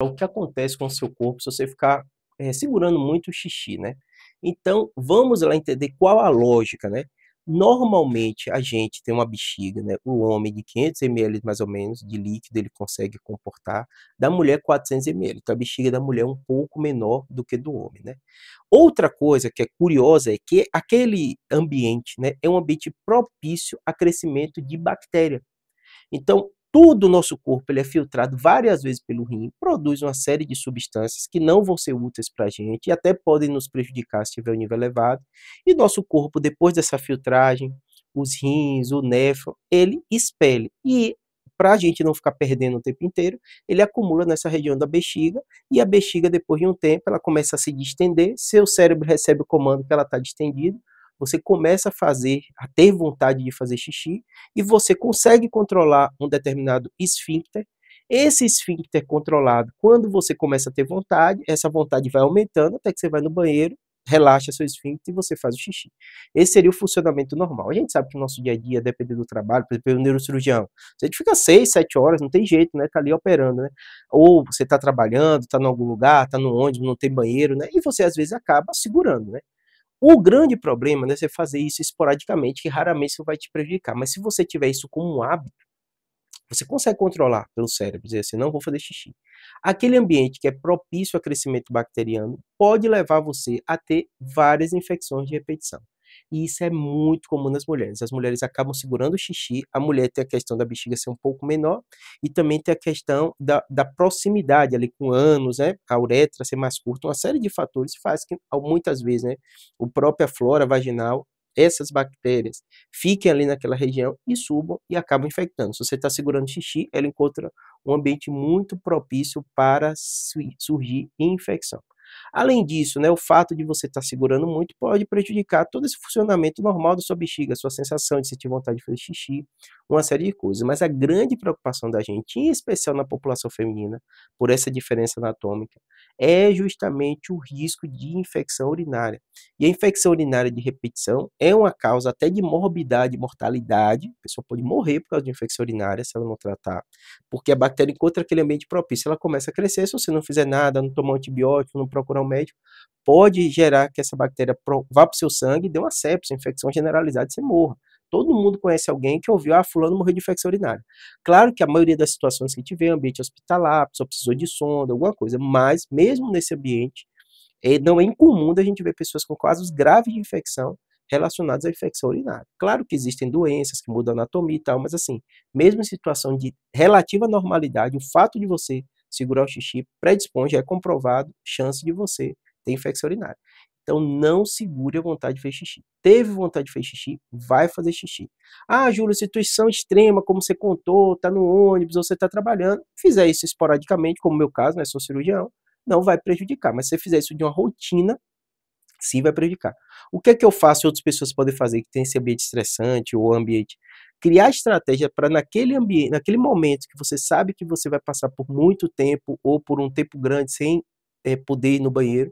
é o que acontece com o seu corpo se você ficar é, segurando muito o xixi, né? Então, vamos lá entender qual a lógica, né? Normalmente, a gente tem uma bexiga, né? O homem de 500 ml, mais ou menos, de líquido ele consegue comportar. Da mulher, 400 ml. Então, a bexiga da mulher é um pouco menor do que do homem, né? Outra coisa que é curiosa é que aquele ambiente, né? É um ambiente propício a crescimento de bactéria. Então, todo o nosso corpo ele é filtrado várias vezes pelo rim, produz uma série de substâncias que não vão ser úteis para a gente e até podem nos prejudicar se tiver um nível elevado. E nosso corpo, depois dessa filtragem, os rins, o néfron, ele expele. E para a gente não ficar perdendo o tempo inteiro, ele acumula nessa região da bexiga e a bexiga, depois de um tempo, ela começa a se distender, seu cérebro recebe o comando que ela está distendida, você começa a fazer, a ter vontade de fazer xixi e você consegue controlar um determinado esfíncter. Esse esfíncter controlado, quando você começa a ter vontade, essa vontade vai aumentando até que você vai no banheiro, relaxa seu esfíncter e você faz o xixi. Esse seria o funcionamento normal. A gente sabe que no nosso dia a dia, dependendo do trabalho, por exemplo, o neurocirurgião, você fica seis, sete horas, não tem jeito, né? Tá ali operando, né? Ou você tá trabalhando, tá em algum lugar, tá no ônibus, não tem banheiro, né? E você às vezes acaba segurando, né? O grande problema né, é você fazer isso esporadicamente, que raramente isso vai te prejudicar. Mas se você tiver isso como um hábito, você consegue controlar pelo cérebro, dizer assim, não vou fazer xixi. Aquele ambiente que é propício ao crescimento bacteriano pode levar você a ter várias infecções de repetição. E isso é muito comum nas mulheres. As mulheres acabam segurando o xixi, a mulher tem a questão da bexiga ser um pouco menor e também tem a questão da, da proximidade ali com anos, né? A uretra ser mais curta, uma série de fatores faz que muitas vezes, né, a própria flora vaginal essas bactérias fiquem ali naquela região e subam e acabam infectando. Se você está segurando xixi, ela encontra um ambiente muito propício para surgir infecção. Além disso, né, o fato de você estar tá segurando muito pode prejudicar todo esse funcionamento normal da sua bexiga, sua sensação de sentir vontade de fazer xixi, uma série de coisas. Mas a grande preocupação da gente, em especial na população feminina, por essa diferença anatômica, é justamente o risco de infecção urinária. E a infecção urinária de repetição é uma causa até de morbidade e mortalidade. A pessoa pode morrer por causa de infecção urinária se ela não tratar, porque a bactéria encontra aquele ambiente propício, ela começa a crescer. Se você não fizer nada, não tomar antibiótico, não procurar um médico, pode gerar que essa bactéria vá para o seu sangue, dê uma sepsia, infecção generalizada e você morra. Todo mundo conhece alguém que ouviu, ah, fulano morreu de infecção urinária. Claro que a maioria das situações que tiver, ambiente hospitalar, pessoa precisou de sonda, alguma coisa, mas mesmo nesse ambiente, é, não é incomum da gente ver pessoas com casos graves de infecção relacionados à infecção urinária. Claro que existem doenças que mudam a anatomia e tal, mas assim, mesmo em situação de relativa normalidade, o fato de você segurar o xixi predispõe, já é comprovado, chance de você ter infecção urinária. Então não segure a vontade de fazer xixi. Teve vontade de fazer xixi, vai fazer xixi. Ah, Júlio, situação extrema, como você contou, tá no ônibus ou você tá trabalhando, fizer isso esporadicamente, como meu caso, né, sou cirurgião, não vai prejudicar. Mas se você fizer isso de uma rotina, sim vai prejudicar. O que é que eu faço e outras pessoas podem fazer que tem esse ambiente estressante ou ambiente? Criar estratégia para naquele ambiente, naquele momento que você sabe que você vai passar por muito tempo ou por um tempo grande sem é, poder ir no banheiro,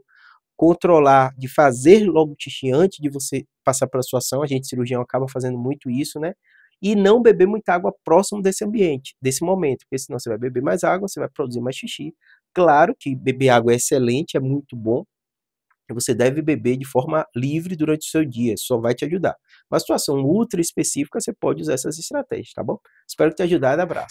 controlar, de fazer logo o xixi antes de você passar pela sua ação. A gente, cirurgião, acaba fazendo muito isso, né? E não beber muita água próximo desse ambiente, desse momento, porque senão você vai beber mais água, você vai produzir mais xixi. Claro que beber água é excelente, é muito bom. Você deve beber de forma livre durante o seu dia, só vai te ajudar. Mas situação ultra específica, você pode usar essas estratégias, tá bom? Espero te ajudado, abraço.